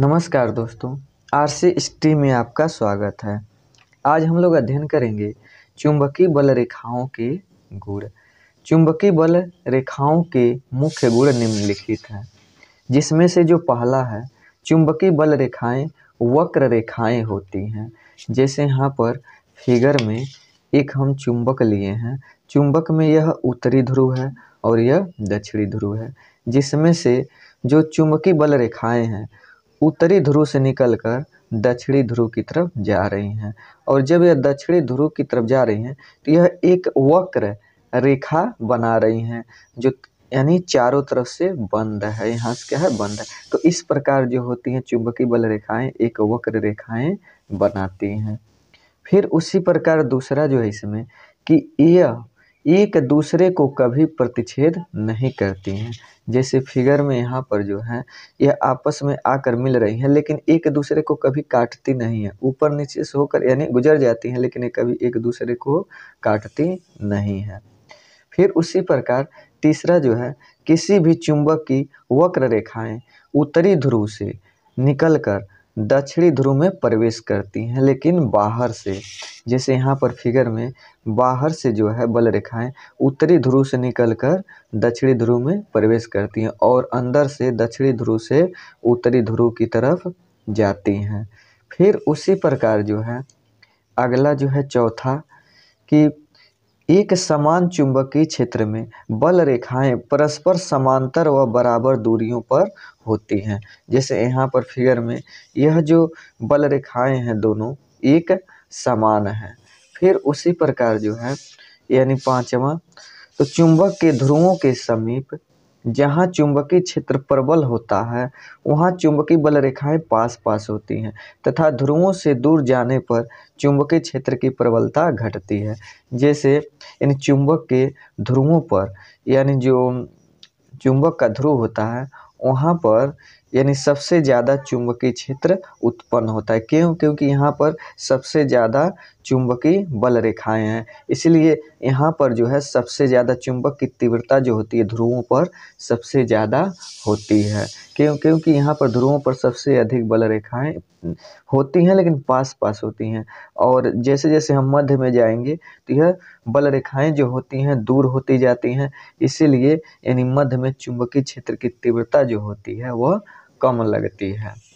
नमस्कार दोस्तों R C stream में आपका स्वागत है आज हम लोग अध्ययन करेंगे चुंबकीय बल रेखाओं के गुण चुंबकीय बल रेखाओं के मुख्य गुण निम्नलिखित हैं जिसमें से जो पहला है चुंबकीय बल रेखाएं वक्र रेखाएं होती हैं जैसे यहाँ पर फिगर में एक हम चुंबक लिए हैं चुंबक में यह उत्तरी ध्रुव है और यह दक्षिणी ध्रुव है जिसमें से जो चुंबकीय बल रेखाएं हैं उत्तरी ध्रुव से निकलकर दक्षिणी ध्रुव की तरफ जा रही हैं और जब यह दक्षिणी ध्रुव की तरफ जा रही हैं तो यह एक वक्र रेखा बना रही हैं जो यानी चारों तरफ से बंद है यहाँ से क्या है बंद है तो इस प्रकार जो होती हैं चुंबकीय बल रेखाएं एक वक्र रेखाएं बनाती हैं फिर उसी प्रकार दूसरा जो है इसमें कि यह एक दूसरे को कभी प्रतिच्छेद नहीं करती हैं जैसे फिगर में यहाँ पर जो है यह आपस में आकर मिल रही हैं लेकिन एक दूसरे को कभी काटती नहीं है ऊपर नीचे से होकर यानी गुजर जाती हैं लेकिन ये कभी एक दूसरे को काटती नहीं है फिर उसी प्रकार तीसरा जो है किसी भी चुंबक की वक्र रेखाएं उत्तरी ध्रुव से निकलकर दक्षिणी ध्रुव में प्रवेश करती हैं लेकिन बाहर से जैसे यहाँ पर फिगर में बाहर से जो है बल रेखाएँ उत्तरी ध्रुव से निकल कर दक्षिणी ध्रुव में प्रवेश करती हैं और अंदर से दक्षिणी ध्रुव से उत्तरी ध्रुव की तरफ जाती हैं फिर उसी प्रकार जो है अगला जो है चौथा कि एक समान चुंबकीय क्षेत्र में बल रेखाएँ परस्पर समांतर व बराबर दूरियों पर होती हैं जैसे यहाँ पर फिगर में यह जो बल रेखाएँ हैं दोनों एक समान हैं फिर उसी प्रकार जो है यानी पांचवा तो चुंबक के ध्रुवों के समीप जहाँ चुंबकीय क्षेत्र प्रबल होता है वहाँ चुंबकीय बल रेखाएं पास पास होती हैं तथा ध्रुवों से दूर जाने पर चुंबकीय क्षेत्र की प्रबलता घटती है जैसे इन चुंबक के ध्रुवों पर यानी जो चुंबक का ध्रुव होता है वहाँ पर यानी सबसे ज़्यादा चुंबकीय क्षेत्र उत्पन्न होता है क्यों क्योंकि यहाँ पर सबसे ज़्यादा चुंबकीय बल रेखाएँ हैं इसलिए यहाँ पर जो है सबसे ज़्यादा चुंबक की तीव्रता जो होती है ध्रुवों पर सबसे ज़्यादा होती है क्यों क्योंकि यहाँ पर ध्रुवों पर सबसे अधिक बल रेखाएँ होती हैं लेकिन पास पास होती हैं और जैसे जैसे हम मध्य में जाएंगे तो यह बल रेखाएँ जो होती हैं दूर होती जाती हैं इसीलिए यानी मध्य में चुंबकीय क्षेत्र की तीव्रता जो होती है वह कम लगती है